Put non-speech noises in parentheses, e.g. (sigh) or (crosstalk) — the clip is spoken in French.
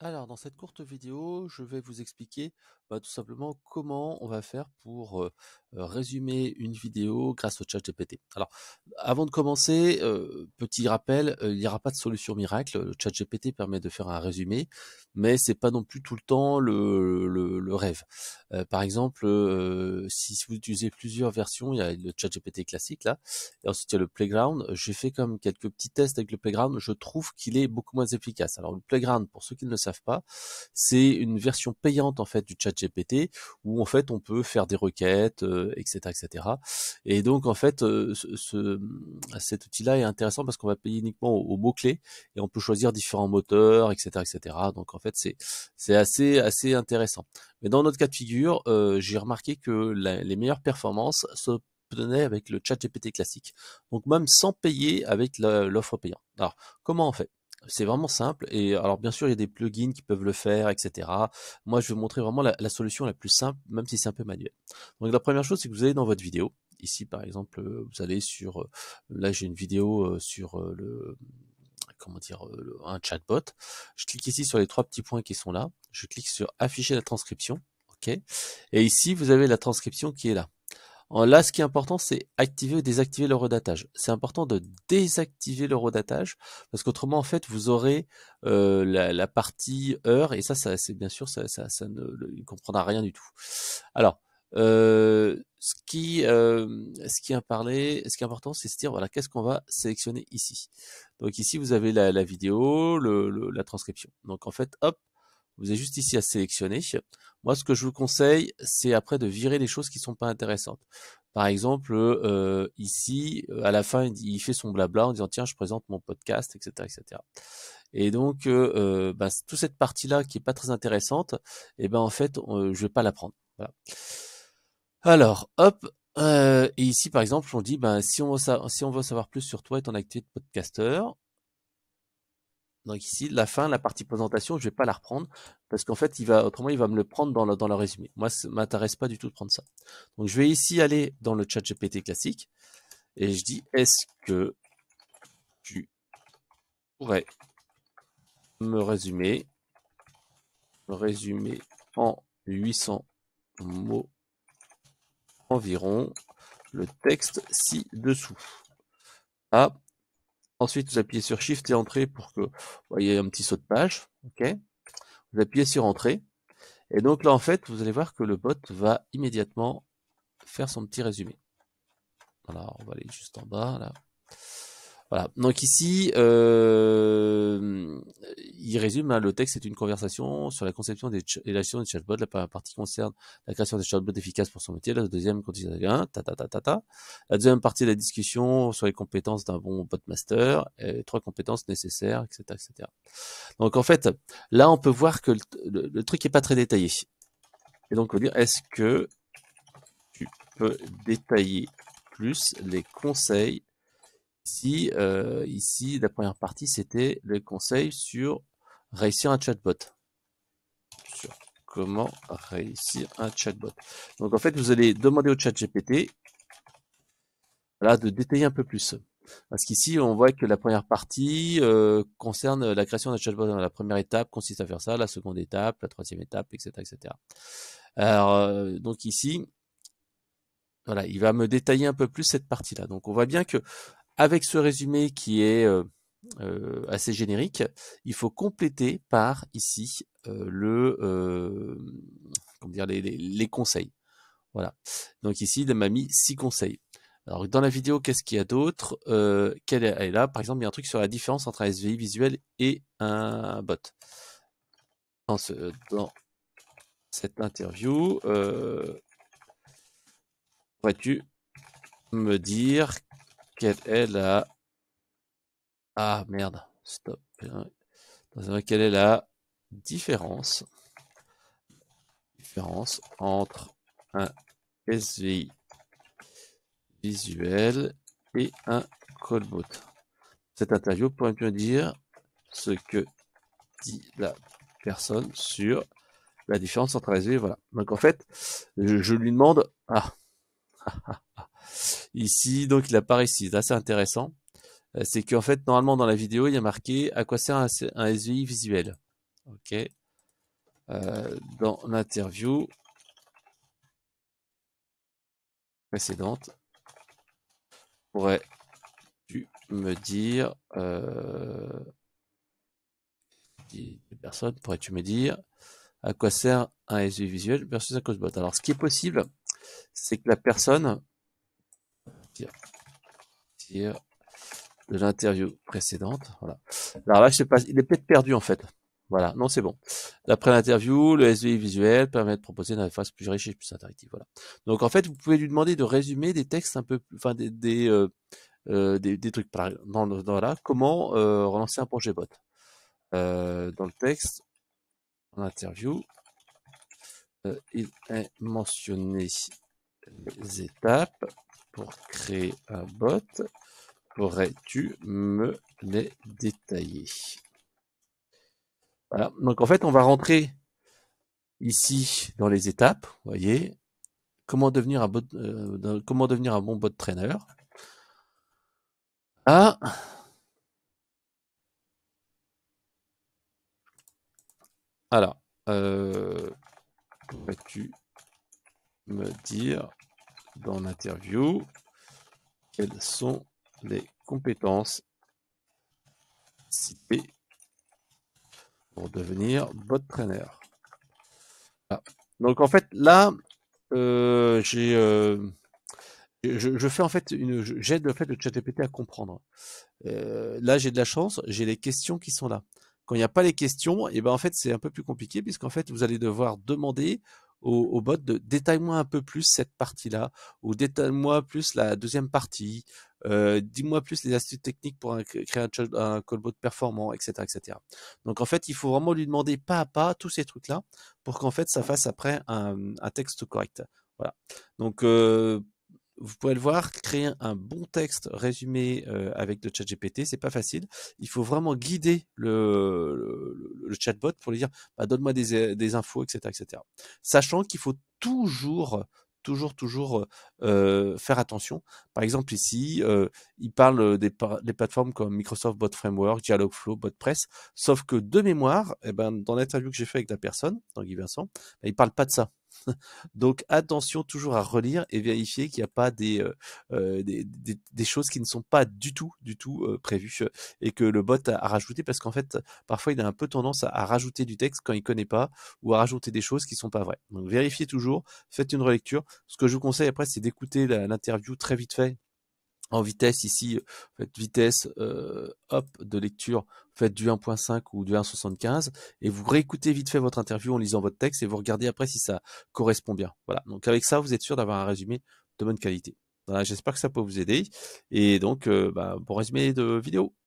Alors dans cette courte vidéo, je vais vous expliquer bah, tout simplement comment on va faire pour résumer une vidéo grâce au chat GPT. Alors avant de commencer, petit rappel, il n'y aura pas de solution miracle, le chat GPT permet de faire un résumé, mais c'est pas non plus tout le temps le, rêve. par exemple, si vous utilisez plusieurs versions, il y a le chat GPT classique là, et ensuite il y a le Playground, j'ai fait comme quelques petits tests avec le Playground, je trouve qu'il est beaucoup moins efficace. Alors le Playground, pour ceux qui ne le pas, c'est une version payante en fait du chat GPT où en fait on peut faire des requêtes, etc., euh, etc. Et donc en fait, euh, ce, cet outil-là est intéressant parce qu'on va payer uniquement aux, mots clés et on peut choisir différents moteurs, etc., etc. Donc en fait, c'est c'est assez assez intéressant. Mais dans notre cas de figure, euh, j'ai remarqué que les meilleures performances se donnaient avec le chat GPT classique. Donc même sans payer avec l'offre payante. Alors, comment on fait c'est vraiment simple. Et alors, bien sûr, il y a des plugins qui peuvent le faire, etc. Moi, je vais vous montrer vraiment la, solution la plus simple, même si c'est un peu manuel. Donc, la première chose, c'est que vous allez dans votre vidéo. Ici, par exemple, euh, vous allez sur, euh, là, j'ai une vidéo euh, sur le, comment dire, un chatbot. Je clique ici sur les trois petits points qui sont là. Je clique sur afficher la transcription. OK. Et ici, vous avez la transcription qui est là. Là, ce qui est important, c'est activer ou désactiver le redatage. C'est important de désactiver le redatage parce qu'autrement, en fait, vous aurez euh, la, partie heure et ça, ça c'est bien sûr, ça, ne, comprendra rien du tout. Alors, euh, ce qui, euh, ce qui est parlé, ce qui est important, c'est se dire voilà, qu'est-ce qu'on va sélectionner ici. Donc ici, vous avez la, vidéo, la transcription. Donc en fait, hop, vous avez juste ici à sélectionner. Moi, ce que je vous conseille, c'est après de virer les choses qui sont pas intéressantes. Par exemple, euh, ici, euh, à la fin, il fait son blabla en disant tiens, je présente mon podcast, etc., etc. Et donc, euh, bah, toute cette partie-là qui est pas très intéressante, et eh ben en fait, je vais pas la prendre. Voilà. Alors, hop, et ici, par exemple, on dit, ben, si on veut, si on veut savoir plus sur toi et ton activité de podcasteur, donc ici, la fin, la partie présentation, je ne vais pas la reprendre parce qu'en fait, il va autrement, il va me le prendre dans le, résumé. Moi, ça m'intéresse pas du tout de prendre ça. Donc je vais ici aller dans le chat GPT classique et je dis est-ce que tu pourrais me résumer me résumer en 800 mots environ le texte ci-dessous. Ensuite, vous appuyez sur Shift et Entrée pour que vous voyez un petit saut de page. OK. Vous appuyez sur Entrée. Et donc là, en fait, vous allez voir que le bot va immédiatement faire son petit résumé. Alors, on va aller juste en bas, là. Voilà. Donc ici, euh, il résume, hein, le texte est une conversation sur la conception des et la gestion des chatbots. La première partie concerne la création des chatbots efficaces pour son métier. La deuxième continue ta, ta, ta, ta, ta. La deuxième partie de la discussion sur les compétences d'un bon botmaster, trois compétences nécessaires, etc., etc. Donc en fait, là, on peut voir que le, truc n'est pas très détaillé. Et donc, on dire, est-ce que tu peux détailler plus les conseils euh, ici, la première partie, c'était le conseil sur réussir un chatbot. Sur comment réussir un chatbot. Donc en fait, vous allez demander au chat GPT de détailler un peu plus. Parce qu'ici, on voit que la première partie euh, concerne la création d'un chatbot. La première étape consiste à faire ça, la seconde étape, la troisième étape, etc. etc. Alors, euh, donc ici, voilà, il va me détailler un peu plus cette partie-là. Donc, on voit bien que avec ce résumé qui est euh, euh, assez générique, il faut compléter par ici euh, les, conseils. Voilà. Donc ici, il m'a mis six conseils. Alors dans la vidéo, qu'est-ce qu'il y a d'autre Quelle est là Par exemple, il y a un truc sur la différence entre un SVI visuel et un bot. Dans, dans cette interview, pourrais-tu me dire quelle est la... Ah merde, stop. Quelle est la différence, différence entre un SVI visuel et un callbot Cette interview pourrait bien dire ce que dit la personne sur la différence entre un SVI. Voilà. Donc en fait, je, lui demande... ah, (laughs) ah, ah ici, donc il apparaît ici, c'est assez intéressant. Euh, c'est qu'en fait, normalement dans la vidéo, il y a marqué à quoi sert un, un SVI visuel. Ok. Euh, dans l'interview précédente, pourrais-tu me dire, euh, personne, pourrais-tu me dire à quoi sert un SVI visuel versus un cosbot Alors, ce qui est possible, c'est que la personne de l'interview précédente. Voilà. là, je sais pas, il est peut-être perdu en fait. Voilà, non, c'est bon. D'après l'interview, le SVI visuel permet de proposer une interface plus riche et plus interactive. Voilà. Donc en fait, vous pouvez lui demander de résumer des textes un peu, plus, enfin des des, euh, euh, trucs. Par dans, là, comment euh, relancer un projet bot Dans le texte, en interview, il est mentionné les étapes pour créer un bot, pourrais-tu me les détailler Voilà, donc en fait, on va rentrer ici dans les étapes, vous voyez, comment devenir un, euh, comment devenir un bon bot trainer. Ah Alors, euh, pourrais-tu me dire dans l'interview quelles sont les compétences citées pour devenir bot trainer. Donc en fait là, euh, j'ai euh, je, fais en fait une j'aide le fait de ChatGPT à comprendre. Euh, là j'ai de la chance, j'ai les questions qui sont là. Quand il n'y a pas les questions, et eh ben en fait c'est un peu plus compliqué puisqu'en fait vous allez devoir demander au, bot de détaille-moi un peu plus cette partie-là, ou détaille-moi plus la deuxième partie, euh, dis-moi plus les astuces techniques pour un, créer un, un callbot performant, etc., etc. Donc en fait, il faut vraiment lui demander pas à pas tous ces trucs-là pour qu'en fait ça fasse après un, texte correct. Voilà. Donc euh, vous pouvez le voir, créer un bon texte résumé euh, avec le chat GPT, c'est pas facile. Il faut vraiment guider le, le, chatbot pour lui dire bah, donne-moi des, euh, infos, etc., etc. Sachant qu'il faut toujours toujours, toujours euh, faire attention. Par exemple, ici, il parle des, des, plateformes comme Microsoft Bot Framework, Dialogflow, BotPress, sauf que de mémoire, eh ben, dans l'interview que j'ai fait avec la personne, dans Guy Vincent, il bah, il parle pas de ça. (laughs) Donc attention toujours à relire et vérifier qu'il n'y a pas euh, euh, des, des, choses qui ne sont pas du tout, du tout euh, prévues et que le bot a, rajouté parce qu'en fait, parfois il a un peu tendance à, à rajouter du texte quand il ne connaît pas ou à rajouter des choses qui ne sont pas vraies. Donc vérifiez toujours, faites une relecture. Ce que je vous conseille après, c'est d'écouter l'interview très vite fait en vitesse ici, euh, faites vitesse euh, hop de lecture, faites du 1.5 ou du 1.75 et vous réécoutez vite fait votre interview en lisant votre texte et vous regardez après si ça correspond bien. Voilà. Donc avec ça, vous êtes sûr d'avoir un résumé de bonne qualité. Voilà, J'espère que ça peut vous aider et donc euh, bah, bon résumé de vidéo.